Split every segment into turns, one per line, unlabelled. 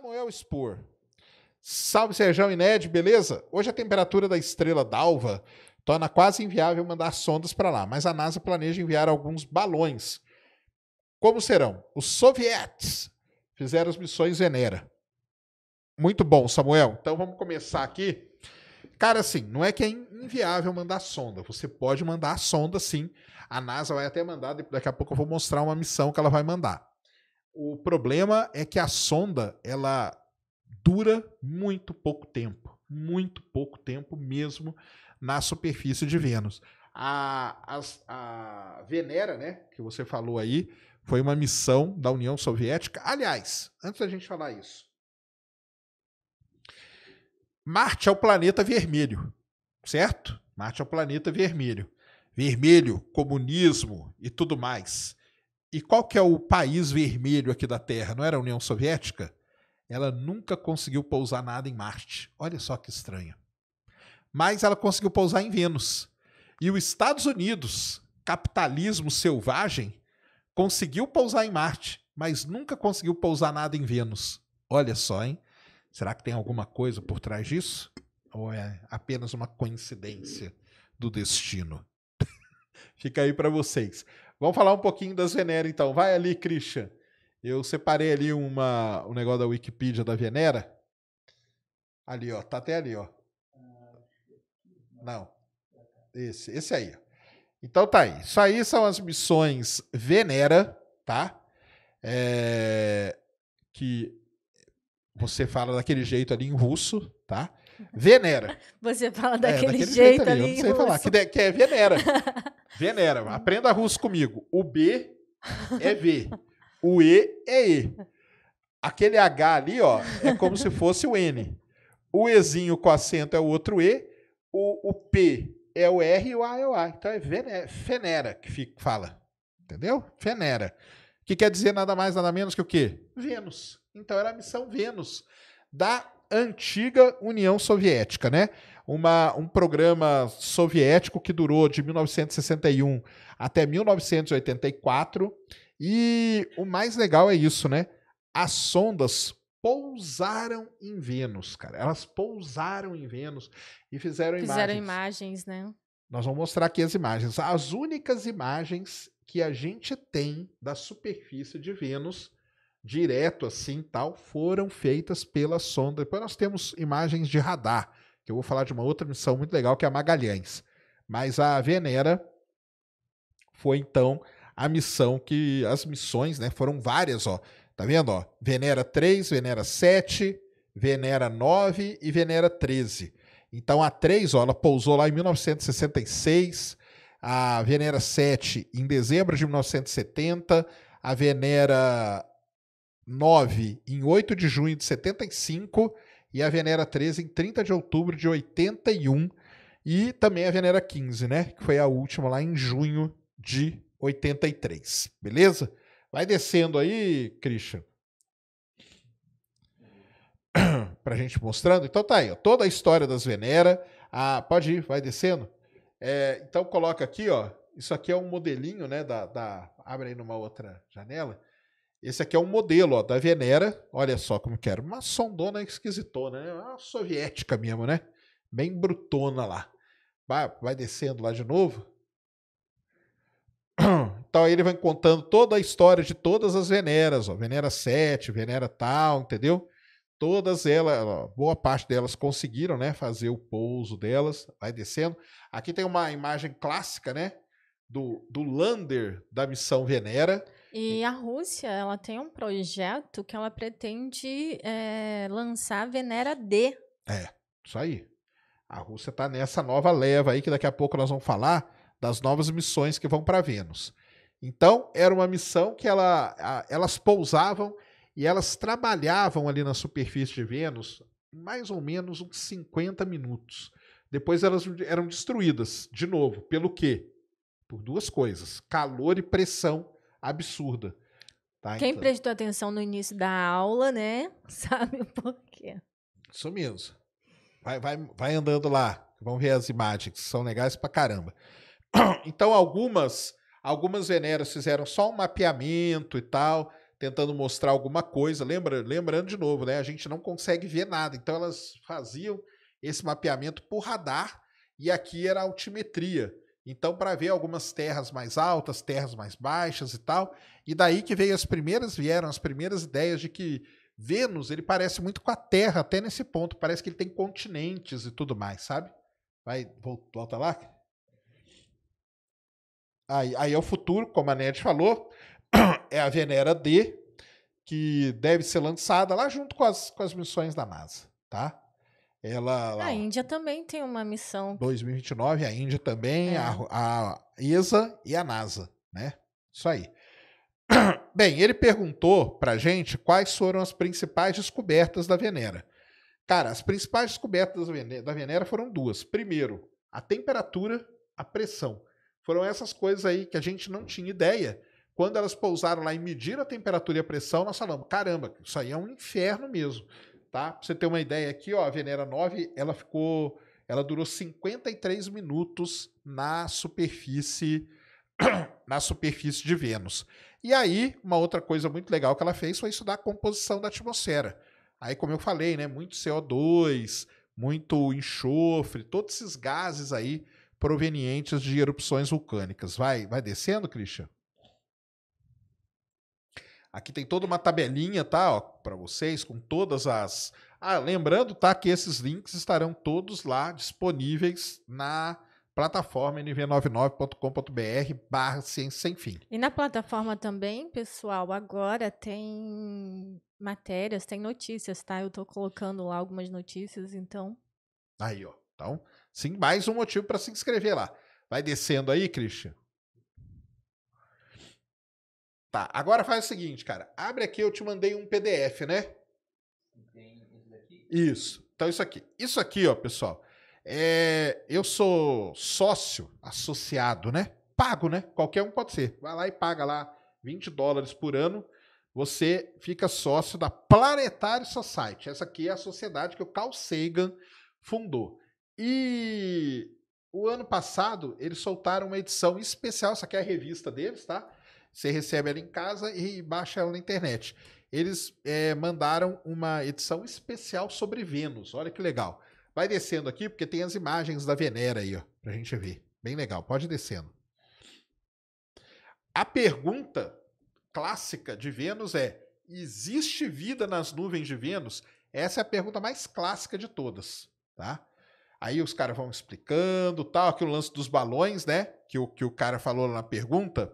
Samuel é Spor. Salve Serjão e Ned, beleza? Hoje a temperatura da estrela d'alva torna quase inviável mandar sondas para lá, mas a NASA planeja enviar alguns balões. Como serão? Os soviets fizeram as missões Venera. Muito bom, Samuel. Então vamos começar aqui. Cara, assim, não é que é inviável mandar sonda. Você pode mandar a sonda, sim. A NASA vai até mandar, daqui a pouco eu vou mostrar uma missão que ela vai mandar. O problema é que a sonda ela dura muito pouco tempo, muito pouco tempo mesmo na superfície de Vênus. A, a, a Venera, né, que você falou aí, foi uma missão da União Soviética. Aliás, antes da gente falar isso, Marte é o planeta vermelho, certo? Marte é o planeta vermelho. Vermelho, comunismo e tudo mais. E qual que é o país vermelho aqui da Terra? Não era a União Soviética? Ela nunca conseguiu pousar nada em Marte. Olha só que estranho. Mas ela conseguiu pousar em Vênus. E os Estados Unidos, capitalismo selvagem, conseguiu pousar em Marte, mas nunca conseguiu pousar nada em Vênus. Olha só, hein? Será que tem alguma coisa por trás disso? Ou é apenas uma coincidência do destino? Fica aí para vocês. Vamos falar um pouquinho das Venera, então. Vai ali, Christian. Eu separei ali uma, um negócio da Wikipedia da Venera. Ali, ó. Tá até ali, ó. Não. Esse, esse aí. Então tá aí. Isso aí são as missões Venera, tá? É... Que você fala daquele jeito ali em russo, tá? Venera. Você fala é, daquele, é, daquele jeito, jeito, ali. ali eu não sei russo. falar. Que, de, que é Venera. Venera. Hum. Aprenda russo comigo. O B é V. O E é E. Aquele H ali, ó, é como se fosse o N. O Ezinho com acento é o outro E. O, o P é o R e o A é o A. Então é venera, Fenera que fica, fala. Entendeu? Fenera. Que quer dizer nada mais, nada menos que o quê? Vênus. Então era a missão Vênus da antiga União Soviética, né? uma, um programa soviético que durou de 1961 até 1984. E o mais legal é isso, né? As sondas pousaram em Vênus, cara. Elas pousaram em Vênus e fizeram, fizeram imagens. Fizeram imagens, né? Nós vamos mostrar aqui as imagens. As únicas imagens que a gente tem da superfície de Vênus, direto assim, tal, foram feitas pela sonda. Depois nós temos imagens de radar que eu vou falar de uma outra missão muito legal, que é a Magalhães. Mas a Venera foi então a missão que. As missões, né? Foram várias, ó. Tá vendo? Ó? Venera 3, Venera 7, Venera 9 e Venera 13. Então a 3, ó, ela pousou lá em 1966, a Venera 7 em dezembro de 1970, a Venera 9 em 8 de junho de 75 e a Venera 13 em 30 de outubro de 81 e também a Venera 15, né? Que foi a última lá em junho de 83. Beleza? Vai descendo aí, Christian. pra gente mostrando. Então tá aí, ó, toda a história das Venera. Ah, pode ir, vai descendo. É, então coloca aqui, ó. Isso aqui é um modelinho, né? Da, da, abre aí numa outra janela. Esse aqui é um modelo ó, da Venera. Olha só como que era. Uma sondona esquisitona, né? É uma soviética mesmo, né? Bem brutona lá. Vai, vai descendo lá de novo. Então aí ele vai contando toda a história de todas as Veneras. Ó. Venera 7, Venera tal, entendeu? Todas elas, ó, boa parte delas conseguiram né, fazer o pouso delas. Vai descendo. Aqui tem uma imagem clássica né, do, do lander da missão Venera e a Rússia, ela tem um projeto que ela pretende é, lançar a Venera D. É, isso aí. A Rússia está nessa nova leva aí, que daqui a pouco nós vamos falar das novas missões que vão para Vênus. Então, era uma missão que ela, a, elas pousavam e elas trabalhavam ali na superfície de Vênus mais ou menos uns 50 minutos. Depois elas eram destruídas, de novo, pelo quê? Por duas coisas: calor e pressão absurda. Tá? Quem então, prestou atenção no início da aula, né, sabe o porquê. Isso mesmo. Vai, vai, vai andando lá. Vamos ver as imagens, que são legais pra caramba. Então, algumas, algumas veneras fizeram só um mapeamento e tal, tentando mostrar alguma coisa. Lembra, lembrando de novo, né? A gente não consegue ver nada. Então, elas faziam esse mapeamento por radar e aqui era altimetria. Então, para ver algumas terras mais altas, terras mais baixas e tal. E daí que veio as primeiras, vieram as primeiras ideias de que Vênus, ele parece muito com a Terra, até nesse ponto. Parece que ele tem continentes e tudo mais, sabe? Vai, volta lá. Aí, aí é o futuro, como a Ned falou, é a Venera D, que deve ser lançada lá junto com as, com as missões da NASA, tá? Ela, a Índia também tem uma missão. 2029, a Índia também, é. a, a ESA e a NASA, né? Isso aí. Bem, ele perguntou pra gente quais foram as principais descobertas da Venera. Cara, as principais descobertas da Venera foram duas. Primeiro, a temperatura, a pressão. Foram essas coisas aí que a gente não tinha ideia. Quando elas pousaram lá e mediram a temperatura e a pressão, nós falamos: caramba, isso aí é um inferno mesmo tá? Pra você ter uma ideia aqui, ó, a Venera 9, ela ficou, ela durou 53 minutos na superfície na superfície de Vênus. E aí, uma outra coisa muito legal que ela fez foi estudar a composição da atmosfera. Aí, como eu falei, né, muito CO2, muito enxofre, todos esses gases aí provenientes de erupções vulcânicas. Vai, vai descendo, Christian? Aqui tem toda uma tabelinha, tá, para vocês com todas as Ah, lembrando, tá, que esses links estarão todos lá disponíveis na plataforma nv99.com.br barra ciência sem fim. E na plataforma também, pessoal, agora tem matérias, tem notícias, tá? Eu tô colocando lá algumas notícias, então. Aí, ó. Então, sim, mais um motivo para se inscrever lá. Vai descendo aí, Christian. Tá, agora faz o seguinte, cara. Abre aqui, eu te mandei um PDF, né? Tem isso daqui? Isso. Então, isso aqui. Isso aqui, ó, pessoal. É, eu sou sócio, associado, né? Pago, né? Qualquer um pode ser. Vai lá e paga lá 20 dólares por ano. Você fica sócio da Planetário Society. Essa aqui é a sociedade que o Carl Sagan fundou. E o ano passado eles soltaram uma edição especial. Essa aqui é a revista deles, tá? Você recebe ela em casa e baixa ela na internet. Eles é, mandaram uma edição especial sobre Vênus. Olha que legal. Vai descendo aqui, porque tem as imagens da Venera aí, ó, pra gente ver. Bem legal, pode descendo. A pergunta clássica de Vênus é: existe vida nas nuvens de Vênus? Essa é a pergunta mais clássica de todas, tá? Aí os caras vão explicando, tal, aqui o lance dos balões, né? Que o, que o cara falou na pergunta.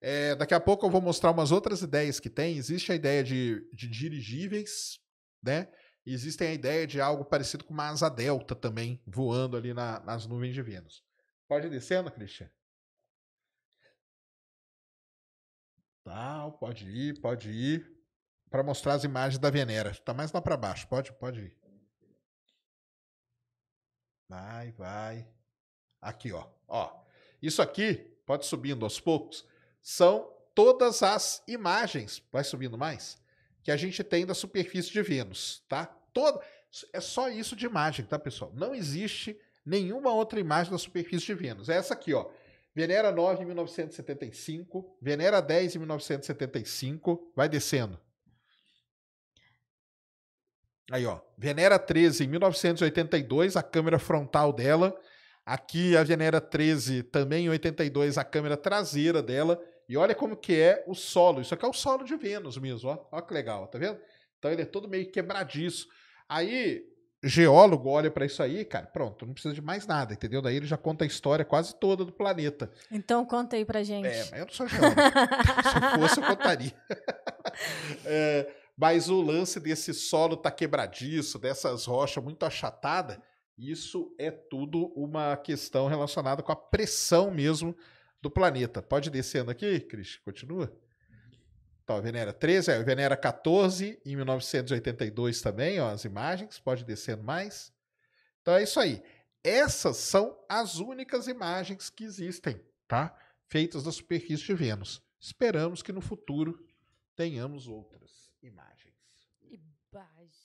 É, daqui a pouco eu vou mostrar umas outras ideias que tem. Existe a ideia de, de dirigíveis, né? existem a ideia de algo parecido com uma asa delta também, voando ali na, nas nuvens de Vênus. Pode ir descendo, Cristian Tal, tá, pode ir, pode ir. Para mostrar as imagens da Venera. Está mais lá para baixo, pode, pode ir. Vai, vai. Aqui, ó. ó. Isso aqui, pode subindo aos poucos, são todas as imagens, vai subindo mais, que a gente tem da superfície de Vênus, tá? Toda, é só isso de imagem, tá, pessoal? Não existe nenhuma outra imagem da superfície de Vênus. É essa aqui, ó. Venera 9 em 1975, Venera 10 em 1975, vai descendo. Aí, ó. Venera 13 em 1982, a câmera frontal dela. Aqui a Venera 13 também em 82, a câmera traseira dela. E olha como que é o solo. Isso aqui é o solo de Vênus mesmo, ó. Olha que legal, tá vendo? Então ele é todo meio quebradiço. Aí, geólogo olha para isso aí, cara, pronto, não precisa de mais nada, entendeu? Daí ele já conta a história quase toda do planeta. Então conta aí pra gente. É, mas eu não sou geólogo. Se fosse, eu contaria. é, mas o lance desse solo tá quebradiço, dessas rochas muito achatada, isso é tudo uma questão relacionada com a pressão mesmo do planeta. Pode descendo aqui, Cris, continua. Então, Venera 13, é, Venera 14, em 1982 também, ó, as imagens, pode descendo mais. Então é isso aí. Essas são as únicas imagens que existem, tá? Feitas da superfície de Vênus. Esperamos que no futuro tenhamos outras imagens. Imagens.